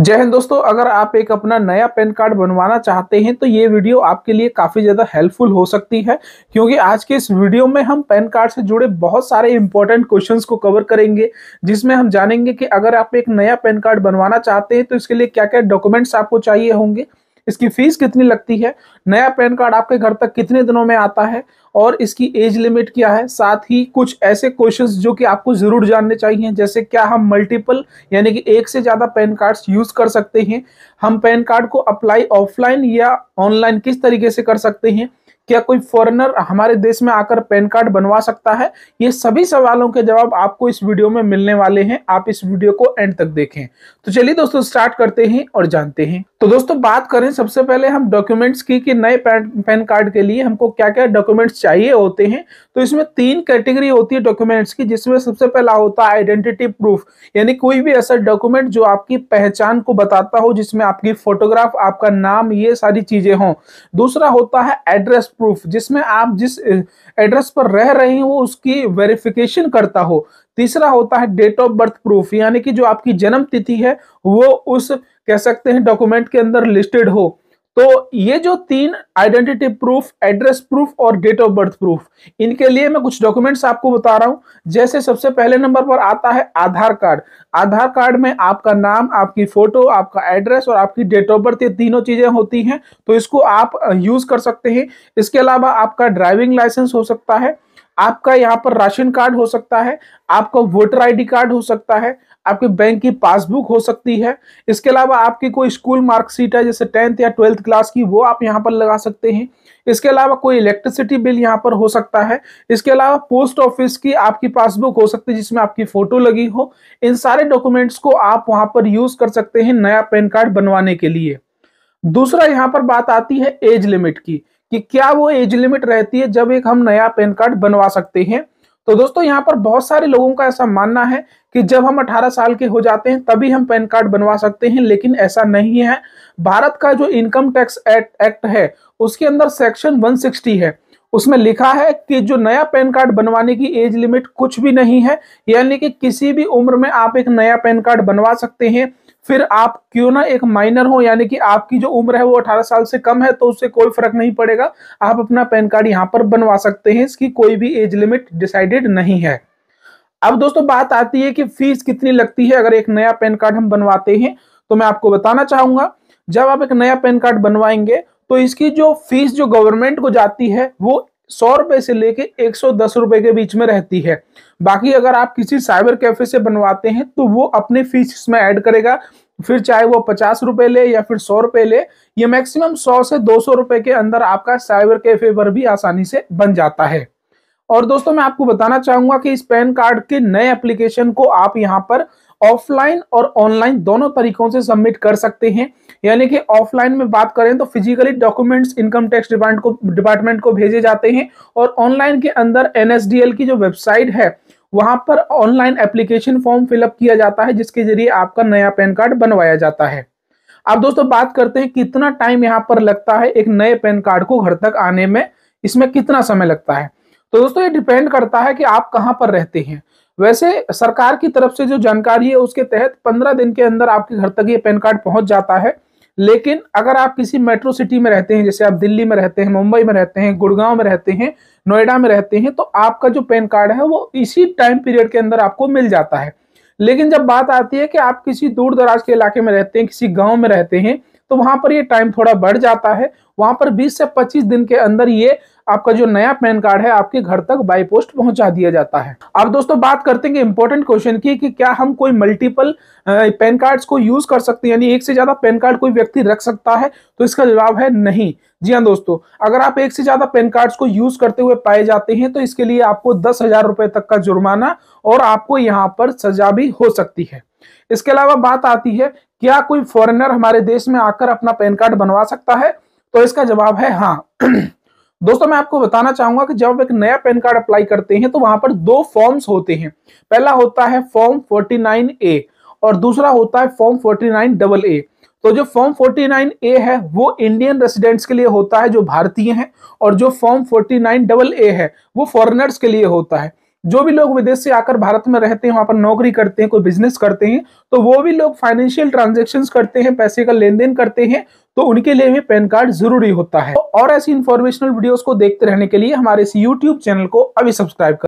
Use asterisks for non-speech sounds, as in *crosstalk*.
जय हिंद दोस्तों अगर आप एक अपना नया पैन कार्ड बनवाना चाहते हैं तो ये वीडियो आपके लिए काफी ज्यादा हेल्पफुल हो सकती है क्योंकि आज के इस वीडियो में हम पैन कार्ड से जुड़े बहुत सारे इंपॉर्टेंट क्वेश्चन को कवर करेंगे जिसमें हम जानेंगे कि अगर आप एक नया पैन कार्ड बनवाना चाहते हैं तो इसके लिए क्या क्या डॉक्यूमेंट्स आपको चाहिए होंगे इसकी फीस कितनी लगती है नया पैन कार्ड आपके घर तक कितने दिनों में आता है और इसकी एज लिमिट क्या है साथ ही कुछ ऐसे क्वेश्चंस जो कि आपको जरूर जानने चाहिए जैसे क्या हम मल्टीपल यानी कि एक से ज्यादा पैन कार्ड्स यूज कर सकते हैं हम पैन कार्ड को अप्लाई ऑफलाइन या ऑनलाइन किस तरीके से कर सकते हैं क्या कोई फॉरेनर हमारे देश में आकर पैन कार्ड बनवा सकता है ये सभी सवालों के जवाब आपको इस वीडियो में मिलने वाले हैं आप इस वीडियो को एंड तक देखें तो चलिए दोस्तों स्टार्ट करते हैं और जानते हैं तो दोस्तों बात करें सबसे पहले हम डॉक्यूमेंट्स की कि नए पैन कार्ड के लिए हमको क्या क्या डॉक्यूमेंट्स चाहिए होते हैं तो इसमें तीन कैटेगरी होती है डॉक्यूमेंट्स की जिसमें सबसे पहला होता है आइडेंटिटी प्रूफ यानी कोई भी ऐसा डॉक्यूमेंट जो आपकी पहचान को बताता हो जिसमें आपकी फोटोग्राफ आपका नाम ये सारी चीजें हों दूसरा होता है एड्रेस प्रूफ जिसमें आप जिस एड्रेस पर रह रहे हैं वो उसकी वेरिफिकेशन करता हो तीसरा होता है डेट ऑफ बर्थ प्रूफ यानी कि जो आपकी जन्म तिथि है वो उस कह सकते हैं डॉक्यूमेंट के अंदर लिस्टेड हो तो ये जो तीन आइडेंटिटी प्रूफ एड्रेस प्रूफ और डेट ऑफ बर्थ प्रूफ इनके लिए मैं कुछ डॉक्यूमेंट्स आपको बता रहा हूं जैसे सबसे पहले नंबर पर आता है आधार कार्ड आधार कार्ड में आपका नाम आपकी फोटो आपका एड्रेस और आपकी डेट ऑफ बर्थ ये तीनों चीजें होती हैं तो इसको आप यूज कर सकते हैं इसके अलावा आपका ड्राइविंग लाइसेंस हो सकता है आपका यहाँ पर राशन कार्ड हो सकता है आपका वोटर आई कार्ड हो सकता है आपके बैंक की पासबुक हो सकती है इसके अलावा आपकी कोई स्कूल मार्कशीट है जैसे टेंथ या ट्वेल्थ क्लास की वो आप यहाँ पर लगा सकते हैं इसके अलावा कोई इलेक्ट्रिसिटी बिल यहाँ पर हो सकता है इसके अलावा पोस्ट ऑफिस की आपकी पासबुक हो सकती है जिसमें आपकी फोटो लगी हो इन सारे डॉक्यूमेंट्स को आप वहाँ पर यूज कर सकते हैं नया पैन कार्ड बनवाने के लिए दूसरा यहाँ पर बात आती है एज लिमिट की कि क्या वो एज लिमिट रहती है जब एक हम नया पैन कार्ड बनवा सकते हैं तो दोस्तों यहाँ पर बहुत सारे लोगों का ऐसा मानना है कि जब हम 18 साल के हो जाते हैं तभी हम पैन कार्ड बनवा सकते हैं लेकिन ऐसा नहीं है भारत का जो इनकम टैक्स एक्ट है उसके अंदर सेक्शन 160 है उसमें लिखा है कि जो नया पैन कार्ड बनवाने की एज लिमिट कुछ भी नहीं है यानी कि किसी भी उम्र में आप एक नया पैन कार्ड बनवा सकते हैं फिर आप क्यों ना एक माइनर हो यानी कि आपकी जो उम्र है वो 18 साल से कम है तो उससे कोई फर्क नहीं पड़ेगा आप अपना पैन कार्ड यहाँ पर बनवा सकते हैं इसकी कोई भी एज लिमिट डिसाइडेड नहीं है अब दोस्तों बात आती है कि फीस कितनी लगती है अगर एक नया पैन कार्ड हम बनवाते हैं तो मैं आपको बताना चाहूंगा जब आप एक नया पैन कार्ड बनवाएंगे तो इसकी जो फीस जो गवर्नमेंट को जाती है वो सौ रुपए से लेके एक सौ दस रुपए के बीच में रहती है बाकी अगर आप किसी साइबर कैफे से बनवाते हैं तो वो अपने फीस इसमें ऐड करेगा फिर चाहे वो पचास रुपए ले या फिर सौ रुपए ले ये मैक्सिमम सौ से दो सौ रुपए के अंदर आपका साइबर कैफे पर भी आसानी से बन जाता है और दोस्तों मैं आपको बताना चाहूंगा कि इस पैन कार्ड के नए एप्लीकेशन को आप यहाँ पर ऑफलाइन और ऑनलाइन दोनों तरीकों से सबमिट कर सकते हैं यानी कि ऑफलाइन में बात करें तो physically documents income tax department को डिपार्टमेंट को भेजे जाते हैं और ऑनलाइन के अंदर एनएसडीएल की जो वेबसाइट है वहां पर ऑनलाइन एप्लीकेशन फॉर्म फिलअप किया जाता है जिसके जरिए आपका नया पैन कार्ड बनवाया जाता है अब दोस्तों बात करते हैं कितना टाइम यहाँ पर लगता है एक नए पैन कार्ड को घर तक आने में इसमें कितना समय लगता है तो दोस्तों ये डिपेंड करता है कि आप कहाँ पर रहते हैं वैसे सरकार की तरफ से जो जानकारी है उसके तहत पंद्रह दिन के अंदर आपके घर तक ये पैन कार्ड पहुंच जाता है लेकिन अगर आप किसी मेट्रो सिटी में रहते हैं जैसे आप दिल्ली में रहते हैं मुंबई में रहते हैं गुड़गांव में रहते हैं नोएडा में रहते हैं तो आपका जो पैन कार्ड है वो इसी टाइम पीरियड के अंदर आपको मिल जाता है लेकिन जब बात आती है कि आप किसी दूर दराज के इलाके में रहते हैं किसी गाँव में रहते हैं तो वहां पर ये टाइम थोड़ा बढ़ जाता है वहां पर 20 से 25 दिन के अंदर ये आपका जो नया पैन कार्ड है आपके घर तक बाई पोस्ट पहुंचा दिया जाता है अब दोस्तों बात करते हैं इंपॉर्टेंट क्वेश्चन की कि क्या हम कोई मल्टीपल पैन कार्ड्स को यूज कर सकते हैं यानी एक से ज्यादा पैन कार्ड कोई व्यक्ति रख सकता है तो इसका जवाब है नहीं जी हाँ दोस्तों अगर आप एक से ज्यादा पैन कार्ड्स को यूज करते हुए पाए जाते हैं तो इसके लिए आपको दस हजार रुपए तक का जुर्माना और आपको यहाँ पर सजा भी हो सकती है इसके अलावा बात आती है क्या कोई फॉरेनर हमारे देश में आकर अपना पैन कार्ड बनवा सकता है तो इसका जवाब है हाँ *clears throat* दोस्तों मैं आपको बताना चाहूंगा कि जब आप एक नया पैन कार्ड अप्लाई करते हैं तो वहां पर दो फॉर्म्स होते हैं पहला होता है फॉर्म ए और दूसरा होता है फॉर्म 49 डबल ए तो जो फॉर्म 49 ए है वो इंडियन रेसिडेंट्स के लिए होता है जो भारतीय हैं और जो फॉर्म 49 डबल ए है वो फॉरेनर्स के लिए होता है जो भी लोग विदेश से आकर भारत में रहते हैं वहां पर नौकरी करते हैं कोई बिजनेस करते हैं तो वो भी लोग फाइनेंशियल ट्रांजेक्शन करते हैं पैसे का लेन देन करते हैं तो उनके लिए भी पैन कार्ड जरूरी होता है और ऐसी इन्फॉर्मेशनल वीडियोस को देखते रहने के लिए हमारे इस यूट्यूब चैनल को अभी सब्सक्राइब कर